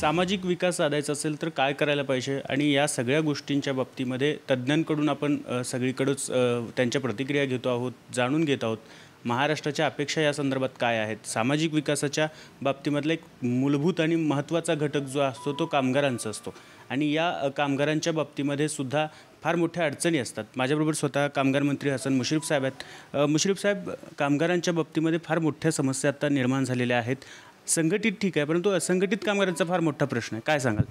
सामाजिक विकास साधायचा असेल तर काय करायला पाहिजे आणि या सगळ्या गोष्टींच्या बाबतीमध्ये तज्ज्ञांकडून आपण सगळीकडंच त्यांच्या प्रतिक्रिया घेतो आहोत जाणून घेत आहोत महाराष्ट्राच्या अपेक्षा या संदर्भात काय आहेत सामाजिक विकासाच्या बाबतीमधला एक मूलभूत आणि महत्त्वाचा घटक जो असतो तो कामगारांचा असतो आणि या कामगारांच्या बाबतीमध्ये सुद्धा फार मोठ्या अडचणी असतात माझ्याबरोबर स्वतः कामगार मंत्री हसन मुश्रीफ साहेब आहेत मुश्रीफ साहेब कामगारांच्या बाबतीमध्ये फार मोठ्या समस्या आता निर्माण झालेल्या आहेत संघटित ठीक आहे परंतु असंघटित कामगारांचा फार मोठा प्रश्न आहे काय सांगाल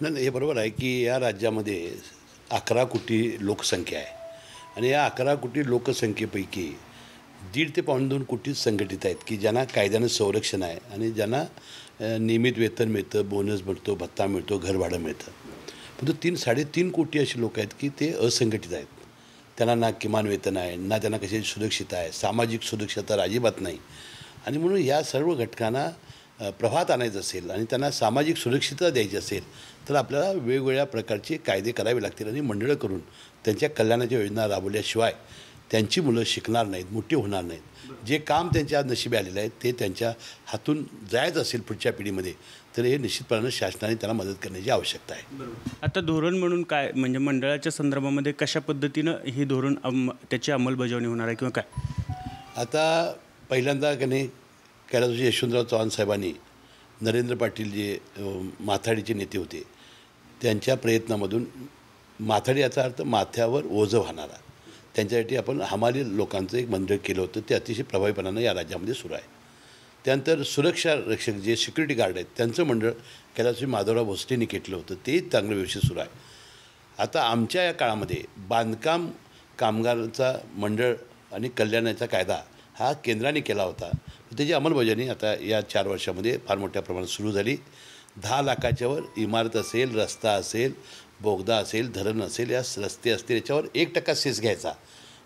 नाही नाही हे बरोबर आहे की या राज्यामध्ये अकरा कोटी लोकसंख्या आहे आणि या अकरा कोटी लोकसंख्येपैकी दीड ते पावणे दोन कोटी संघटित आहेत की ज्यांना कायद्यानं संरक्षण आहे आणि ज्यांना नियमित वेतन मिळतं बोनस मिळतो भत्ता मिळतो घरभाडं मिळतं परंतु तीन साडेतीन कोटी असे लोक आहेत की ते असंघटित आहेत त्यांना ना किमान वेतन आहे ना त्यांना कशाची सुरक्षित आहे सामाजिक तर अजिबात नाही आणि म्हणून या सर्व घटकांना प्रभात आणायचं असेल आणि त्यांना सामाजिक सुरक्षितता द्यायची असेल तर आपल्याला वेगवेगळ्या प्रकारचे कायदे करावे लागतील आणि मंडळं करून त्यांच्या कल्याणाच्या योजना राबवल्याशिवाय त्यांची मुलं शिकणार नाहीत मोठी होणार नाहीत जे काम त्यांच्या नशिबी आलेलं आहे ते त्यांच्या हातून जायचं असेल पुढच्या पिढीमध्ये तर हे निश्चितपणानं शासनाने त्यांना मदत करण्याची आवश्यकता आहे आता धोरण म्हणून काय म्हणजे मंडळाच्या संदर्भामध्ये कशा पद्धतीनं हे धोरण अम त्याची अंमलबजावणी होणार आहे किंवा काय आता पहिल्यांदा की नाही कैलासजी यशवंतराव चव्हाण साहेबांनी नरेंद्र पाटील जे माथाडीचे नेते होते त्यांच्या प्रयत्नामधून माथाडी याचा अर्थ माथ्यावर ओझं वाहणारा त्यांच्यासाठी आपण हमाली लोकांचं एक मंडळ केलं होतं ते अतिशय प्रभावीपणानं या राज्यामध्ये सुरू आहे त्यानंतर सुरक्षा रक्षक जे सिक्युरिटी गार्ड आहेत त्यांचं मंडळ कैलासजी माधवराव भोसलेंनी केलं होतं ते चांगलं व्यवस्थित सुरू आहे आता आमच्या या काळामध्ये बांधकाम कामगारांचा मंडळ आणि कल्याणाचा कायदा हा केंद्राने केला होता त्याची अंमलबजावणी आता या चार वर्षामध्ये फार मोठ्या प्रमाणात सुरू झाली दहा लाखाच्यावर इमारत असेल रस्ता असेल बोगदा असेल धरण असेल या रस्ते असतील याच्यावर एक टक्का सेस घ्यायचा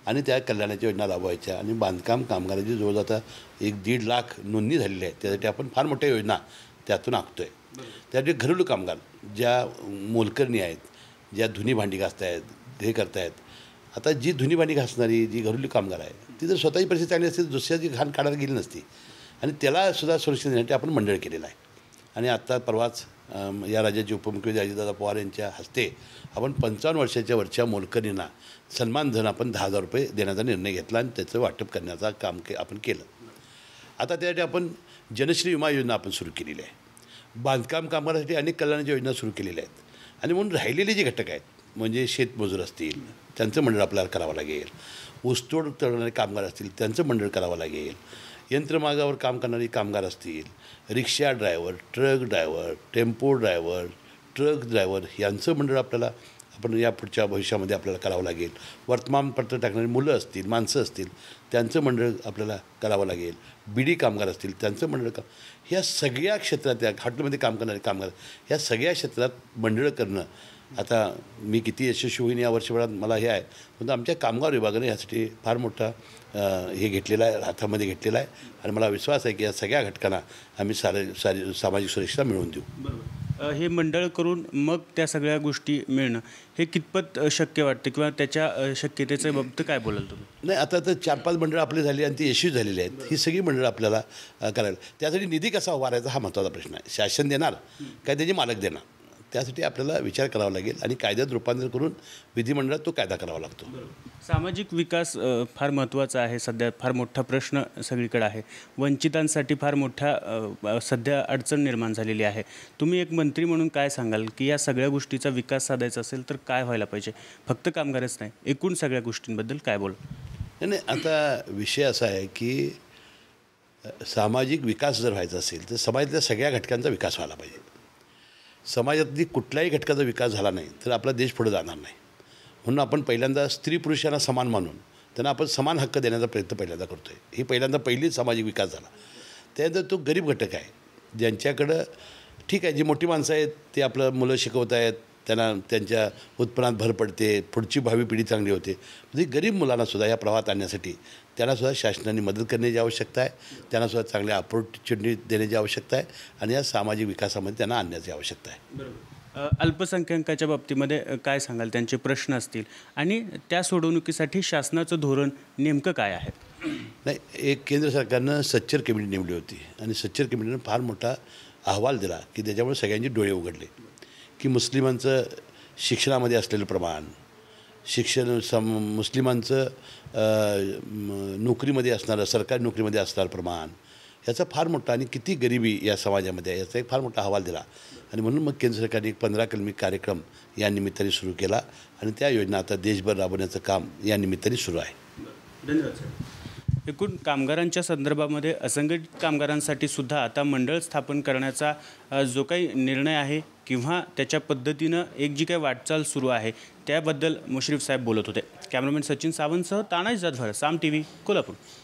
आणि त्या कल्याणाच्या योजना राबवायच्या आणि बांधकाम कामगारांची जवळजवळ आता एक दीड लाख नोंदणी झालेली आहे त्यासाठी आपण फार मोठ्या योजना त्यातून आखतो आहे त्यासाठी घरेलू कामगार ज्या मोलकरणी आहेत ज्या धुनी भांडी घासत आहेत हे करतायत आता जी धुनी भांडी घासणारी जी घरेलू कामगार आहे ती जर स्वतःची परिस्थिती चांगली असती तर दुसऱ्याची घाण काढायला गेली नसती आणि त्यालासुद्धा सुरक्षित देण्यासाठी आपण मंडळ केलेलं आहे आणि आत्ता परवाच या राज्याचे उपमुख्यमंत्री अजितदादा पवार यांच्या हस्ते आपण पंचावन्न वर्षाच्या वरच्या मोलकरींना सन्मानधन आपण दहा हजार रुपये देण्याचा निर्णय घेतला आणि त्याचं वाटप करण्याचा काम के आपण केलं आता त्यासाठी आपण जनश्री विमा योजना आपण सुरू केलेली आहे बांधकाम कामगारासाठी अनेक कल्याणाच्या योजना सुरू केलेल्या आहेत आणि म्हणून राहिलेले जे घटक आहेत म्हणजे शेतमजूर असतील त्यांचं मंडळ आपल्याला करावं लागेल ऊसतोड करणारे कामगार असतील त्यांचं मंडळ करावं लागेल यंत्रमागावर काम करणारे कामगार असतील rickshaw driver truck driver tempo driver truck driver यांचं मंडळ आपल्याला आपण या पुढच्या भविष्यामध्ये आपल्याला करावं लागेल वर्तमानपत्र टाकणारी मुलं असतील माणसं असतील त्यांचं मंडळ आपल्याला करावं लागेल बीडी कामगार असतील त्यांचं मंडळ ह्या सगळ्या क्षेत्रात या हॉटेलमध्ये काम करणारे कामगार ह्या सगळ्या क्षेत्रात मंडळ करणं आता मी किती यशस्वी होईन या वर्षभरात मला हे आहे पण आमच्या कामगार विभागाने यासाठी फार मोठा हे घेतलेला आहे हातामध्ये घेतलेला आहे आणि मला विश्वास आहे की या सगळ्या घटकांना आम्ही सारे सारी सामाजिक सुरक्षा मिळवून देऊ बरोबर हे मंडळ करून मग त्या सगळ्या गोष्टी मिळणं हे कितपत शक्य वाटतं किंवा त्याच्या शक्यतेच्या बाबतीत काय बोलाल तुम्ही नाही आता तर चार पाच मंडळं आपली झाली आणि ती यशस्वी झालेली आहेत ही सगळी मंडळं आपल्याला करायला त्यासाठी निधी कसा उभारायचा हा महत्त्वाचा प्रश्न आहे शासन देणार काय त्याचे मालक देणार त्यासाठी आपल्याला विचार करावा लागेल आणि कायद्यात रूपांतर करून विधिमंडळात तो कायदा करावा लागतो सामाजिक विकास फार महत्त्वाचा आहे सध्या फार मोठा प्रश्न सगळीकडे आहे वंचितांसाठी फार मोठा सध्या अडचण निर्माण झालेली आहे तुम्ही एक मंत्री म्हणून काय सांगाल की या सगळ्या गोष्टीचा विकास साधायचा असेल तर काय व्हायला पाहिजे फक्त कामगारच नाही एकूण सगळ्या गोष्टींबद्दल काय बोल नाही आता विषय असा आहे की सामाजिक विकास जर व्हायचा असेल तर समाजातल्या सगळ्या घटकांचा विकास व्हायला पाहिजे समाजातली कुठल्याही घटकाचा विकास झाला नाही तर आपला देश पुढे जाणार नाही म्हणून आपण पहिल्यांदा स्त्री पुरुषांना समान मानून त्यांना आपण समान हक्क देण्याचा प्रयत्न पहिल्यांदा करतो आहे ही पहिल्यांदा पहिलीच सामाजिक विकास झाला त्यानंतर तो गरीब घटक आहे ज्यांच्याकडं ठीक आहे जी मोठी माणसं आहेत ते आपलं मुलं शिकवत आहेत त्यांना त्यांच्या उत्पन्नात भर पडते पुढची भावी पिढी चांगली होते म्हणजे गरीब मुलांनासुद्धा या प्रवाहात आणण्यासाठी त्यांनासुद्धा शासनाने मदत करण्याची आवश्यकता आहे त्यांनासुद्धा चांगल्या अपॉर्च्युनिटी देण्याची आवश्यकता आहे आणि या सामाजिक विकासामध्ये त्यांना आणण्याची आवश्यकता आहे बरोबर अल्पसंख्याकाच्या बाबतीमध्ये काय सांगाल त्यांचे प्रश्न असतील आणि त्या सोडवणुकीसाठी शासनाचं धोरण नेमकं काय आहे नाही एक केंद्र सरकारनं सच्चर कमिटी नेमली होती आणि सच्चर कमिटीनं फार मोठा अहवाल दिला की त्याच्यामुळे सगळ्यांचे डोळे उघडले की मुस्लिमांचं शिक्षणामध्ये असलेलं प्रमाण शिक्षण सम मुस्लिमांचं नोकरीमध्ये असणारं सरकारी नोकरीमध्ये असणारं प्रमाण याचा फार मोठा आणि किती गरिबी या समाजामध्ये आहे याचा एक फार मोठा अहवाल दिला आणि म्हणून मग केंद्र सरकारने एक पंधरा कलमी कार्यक्रम या निमित्ताने सुरू केला आणि त्या योजना आता देशभर राबवण्याचं काम या निमित्ताने सुरू आहे धन्यवाद एकूण कामगारांच्या संदर्भामध्ये असंघटित कामगारांसाठी सुद्धा आता मंडळ स्थापन करण्याचा जो काही निर्णय आहे किंवा त्याच्या पद्धतीनं एक जी काही वाटचाल सुरू आहे त्याबद्दल मुश्रीफ साहेब बोलत होते कॅमेरामॅन सचिन सावंतसह तानाजी जाधवर साम टी व्ही कोल्हापूर